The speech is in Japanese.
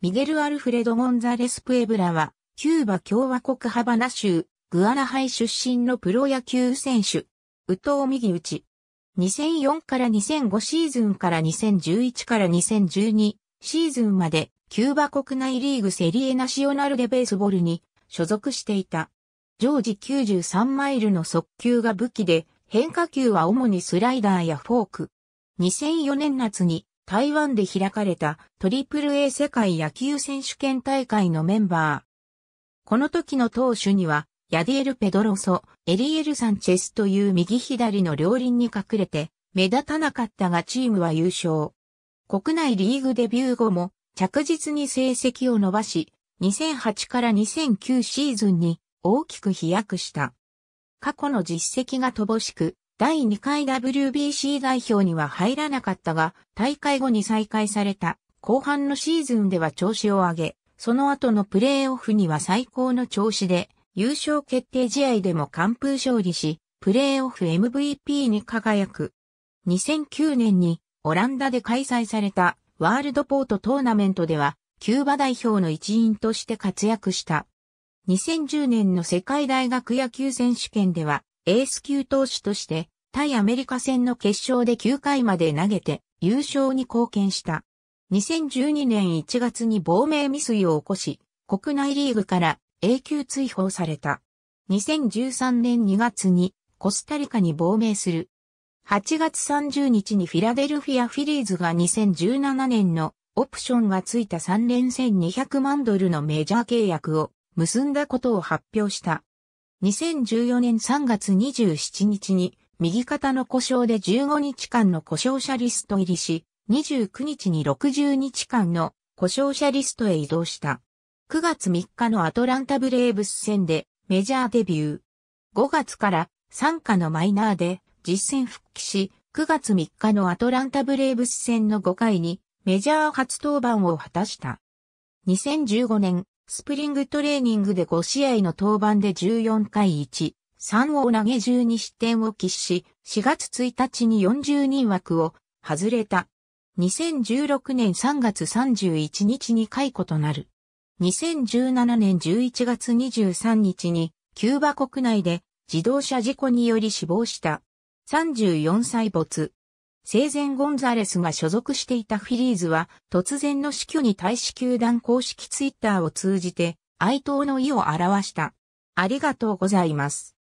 ミゲル・アルフレド・ゴンザレス・プエブラは、キューバ共和国ハバナ州、グアナハイ出身のプロ野球選手、ウトウ右打ち。2004から2005シーズンから2011から2012シーズンまで、キューバ国内リーグセリエナシオナルデベースボールに所属していた。常時93マイルの速球が武器で、変化球は主にスライダーやフォーク。2004年夏に台湾で開かれた AAA 世界野球選手権大会のメンバー。この時の投手には、ヤディエル・ペドロソ、エリエル・サンチェスという右左の両輪に隠れて、目立たなかったがチームは優勝。国内リーグデビュー後も着実に成績を伸ばし、2008から2009シーズンに大きく飛躍した。過去の実績が乏しく、第2回 WBC 代表には入らなかったが、大会後に再開された後半のシーズンでは調子を上げ、その後のプレーオフには最高の調子で、優勝決定試合でも完封勝利し、プレーオフ MVP に輝く。2009年にオランダで開催されたワールドポートトーナメントでは、キューバ代表の一員として活躍した。2010年の世界大学野球選手権では、エース級投手として、対アメリカ戦の決勝で9回まで投げて優勝に貢献した。2012年1月に亡命未遂を起こし、国内リーグから永久追放された。2013年2月にコスタリカに亡命する。8月30日にフィラデルフィアフィリーズが2017年のオプションがついた3連戦200万ドルのメジャー契約を結んだことを発表した。2014年3月27日に右肩の故障で15日間の故障者リスト入りし、29日に60日間の故障者リストへ移動した。9月3日のアトランタブレーブス戦でメジャーデビュー。5月から参加のマイナーで実戦復帰し、9月3日のアトランタブレーブス戦の5回にメジャー初登板を果たした。2015年スプリングトレーニングで5試合の登板で14回1、3を投げ12失点を喫し、4月1日に40人枠を外れた。2016年3月31日に解雇となる。2017年11月23日にキューバ国内で自動車事故により死亡した。34歳没。生前ゴンザレスが所属していたフィリーズは、突然の死去に対し球団公式ツイッターを通じて、哀悼の意を表した。ありがとうございます。